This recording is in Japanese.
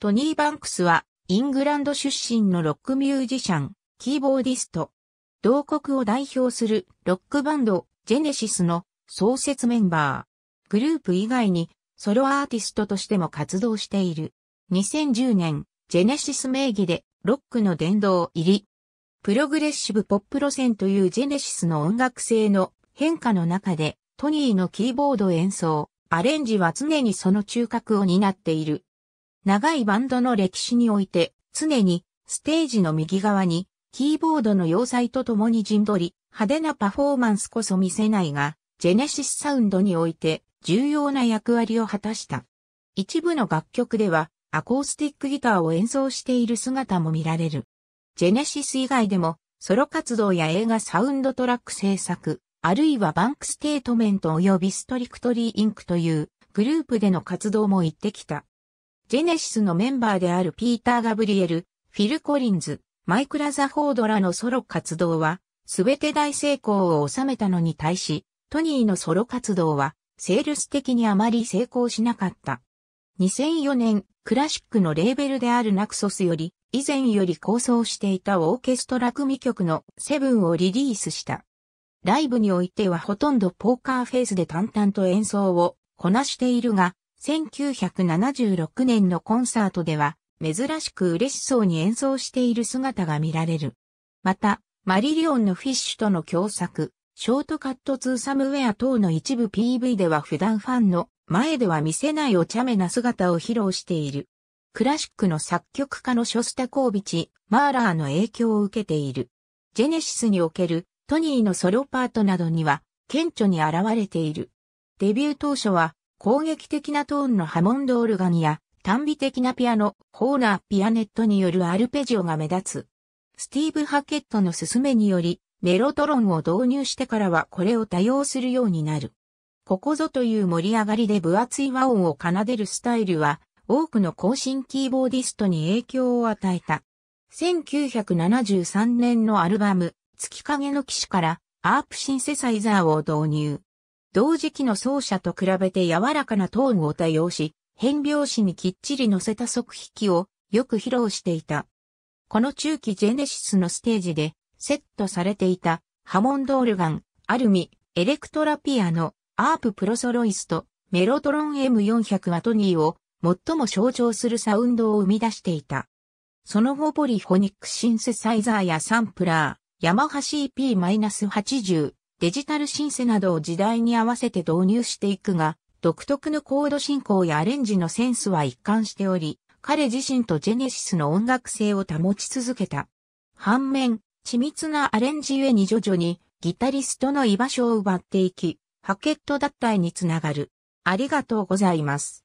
トニー・バンクスは、イングランド出身のロックミュージシャン、キーボーディスト。同国を代表するロックバンド、ジェネシスの創設メンバー。グループ以外に、ソロアーティストとしても活動している。2010年、ジェネシス名義で、ロックの殿堂入り。プログレッシブポップ路線というジェネシスの音楽性の変化の中で、トニーのキーボード演奏、アレンジは常にその中核を担っている。長いバンドの歴史において、常にステージの右側に、キーボードの要塞とともに陣取り、派手なパフォーマンスこそ見せないが、ジェネシスサウンドにおいて重要な役割を果たした。一部の楽曲では、アコースティックギターを演奏している姿も見られる。ジェネシス以外でも、ソロ活動や映画サウンドトラック制作、あるいはバンクステートメント及びストリクトリーインクというグループでの活動も行ってきた。ジェネシスのメンバーであるピーター・ガブリエル、フィル・コリンズ、マイク・ラザフォードらのソロ活動は、すべて大成功を収めたのに対し、トニーのソロ活動は、セールス的にあまり成功しなかった。2004年、クラシックのレーベルであるナクソスより、以前より構想していたオーケストラ組曲のセブンをリリースした。ライブにおいてはほとんどポーカーフェイスで淡々と演奏をこなしているが、1976年のコンサートでは、珍しく嬉しそうに演奏している姿が見られる。また、マリリオンのフィッシュとの共作、ショートカットツーサムウェア等の一部 PV では普段ファンの前では見せないお茶目な姿を披露している。クラシックの作曲家のショスタコービチ、マーラーの影響を受けている。ジェネシスにおけるトニーのソロパートなどには顕著に現れている。デビュー当初は攻撃的なトーンのハモンドオルガニや、単美的なピアノ、ホーナーピアネットによるアルペジオが目立つ。スティーブ・ハケットの勧めにより、メロトロンを導入してからはこれを多用するようになる。ここぞという盛り上がりで分厚い和音を奏でるスタイルは、多くの更新キーボーディストに影響を与えた。1973年のアルバム、月影の騎士から、アープシンセサイザーを導入。同時期の奏者と比べて柔らかなトーンを多用し、変拍子にきっちり乗せた即弾きをよく披露していた。この中期ジェネシスのステージでセットされていたハモンドオルガン、アルミ、エレクトラピアノ、アーププロソロイスト、メロトロン M400 はトニーを最も象徴するサウンドを生み出していた。その後ポリフォニックシンセサイザーやサンプラー、ヤマハ CP-80、デジタルシンセなどを時代に合わせて導入していくが、独特のコード進行やアレンジのセンスは一貫しており、彼自身とジェネシスの音楽性を保ち続けた。反面、緻密なアレンジゆえに徐々にギタリストの居場所を奪っていき、ハケット脱退につながる。ありがとうございます。